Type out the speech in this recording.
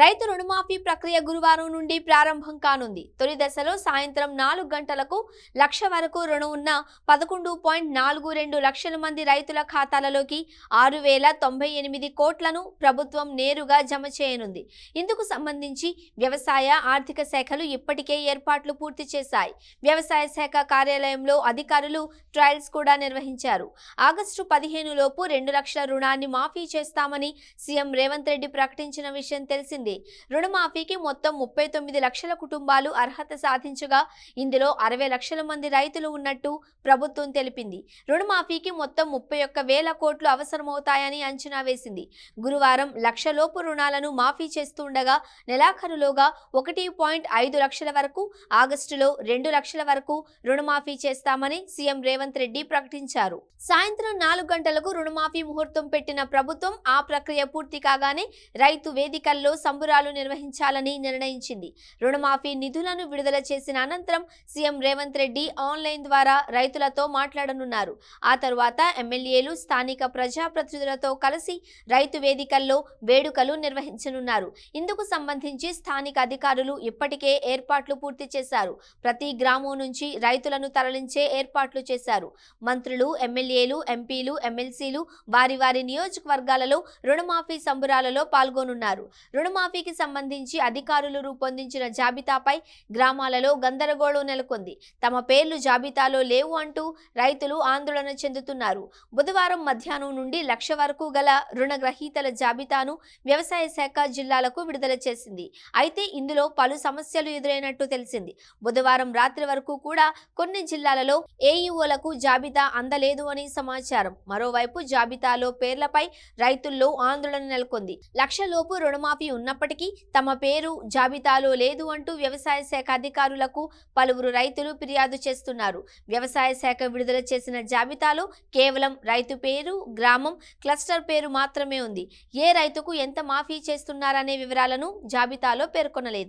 రైతు రుణమాఫీ ప్రక్రియ గురువారం నుండి ప్రారంభం కానుంది తొలి దశలో సాయంత్రం నాలుగు గంటలకు లక్ష వరకు రుణం ఉన్న పదకొండు పాయింట్ నాలుగు రెండు లక్షల మంది రైతుల ఖాతాలలోకి ఆరు వేల తొంభై ఎనిమిది కోట్లను ప్రభుత్వం నేరుగా జమ చేయనుంది ఇందుకు సంబంధించి వ్యవసాయ ఆర్థిక శాఖలు ఇప్పటికే ఏర్పాట్లు పూర్తి చేశాయి వ్యవసాయ శాఖ కార్యాలయంలో అధికారులు ట్రయల్స్ కూడా నిర్వహించారు ఆగస్టు పదిహేను లోపు రెండు లక్షల రుణాన్ని మాఫీ చేస్తామని సీఎం రేవంత్ రెడ్డి ప్రకటించిన విషయం తెలిసింది చేసింది రుణమాఫీకి మొత్తం ముప్పై తొమ్మిది లక్షల కుటుంబాలు అర్హత సాధించగా ఇందులో అరవై లక్షల మంది రైతులు ఉన్నట్టు ప్రభుత్వం తెలిపింది రుణమాఫీకి మొత్తం ముప్పై ఒక్క వేల కోట్లు అవసరమవుతాయని అంచనా వేసింది గురువారం లక్షలోపు రుణాలను మాఫీ చేస్తుండగా నెలాఖరులోగా ఒకటి పాయింట్ ఐదు లక్షల వరకు ఆగస్టులో రెండు లక్షల వరకు రుణమాఫీ చేస్తామని సీఎం రేవంత్ రెడ్డి ప్రకటించారు సాయంత్రం నాలుగు గంటలకు రుణమాఫీ ముహూర్తం పెట్టిన ప్రభుత్వం ఆ ప్రక్రియ పూర్తి కాగానే రైతు వేదికల్లో తంబురాలు నిర్వహించాలని నిర్ణయించింది రుణమాఫీ నిధులను విడుదల చేసిన అనంతరం సీఎం రేవంత్ రెడ్డి ఆన్లైన్ ద్వారా రైతులతో మాట్లాడనున్నారు ఆ తరువాత ఎమ్మెల్యేలు స్థానిక ప్రజాప్రతినిధులతో కలిసి రైతు వేదికల్లో వేడుకలు నిర్వహించనున్నారు ఇందుకు సంబంధించి స్థానిక అధికారులు ఇప్పటికే ఏర్పాట్లు పూర్తి చేశారు ప్రతి గ్రామం నుంచి రైతులను తరలించే ఏర్పాట్లు చేశారు మంత్రులు ఎమ్మెల్యేలు ఎంపీలు ఎమ్మెల్సీలు వారి వారి నియోజకవర్గాలలో రుణమాఫీ సంబురాలలో పాల్గొనున్నారు రుణమాఫీ రుణమాఫీకి సంబంధించి అధికారులు రూపొందించిన జాబితాపై గ్రామాలలో గందరగోళం నెలకొంది తమ పేర్లు జాబితాలో లేవు అంటూ రైతులు ఆందోళన చెందుతున్నారు బుధవారం మధ్యాహ్నం నుండి లక్ష వరకు గల రుణగ్రహీతల జాబితాను వ్యవసాయ శాఖ జిల్లాలకు విడుదల చేసింది అయితే ఇందులో పలు సమస్యలు ఎదురైనట్టు తెలిసింది బుధవారం రాత్రి వరకు కూడా కొన్ని జిల్లాలలో ఏఈఓలకు జాబితా అందలేదు అని సమాచారం మరోవైపు జాబితాలో పేర్లపై రైతుల్లో ఆందోళన నెలకొంది లక్షలోపు రుణమాఫీ ఉన్న ఉన్నప్పటికీ తమ పేరు జాబితాలో లేదు అంటూ వ్యవసాయ శాఖ అధికారులకు పలువురు రైతులు ఫిర్యాదు చేస్తున్నారు వ్యవసాయ శాఖ విడుదల చేసిన జాబితాలో కేవలం రైతు పేరు గ్రామం క్లస్టర్ పేరు మాత్రమే ఉంది ఏ రైతుకు ఎంత మాఫీ చేస్తున్నారనే వివరాలను జాబితాలో పేర్కొనలేదు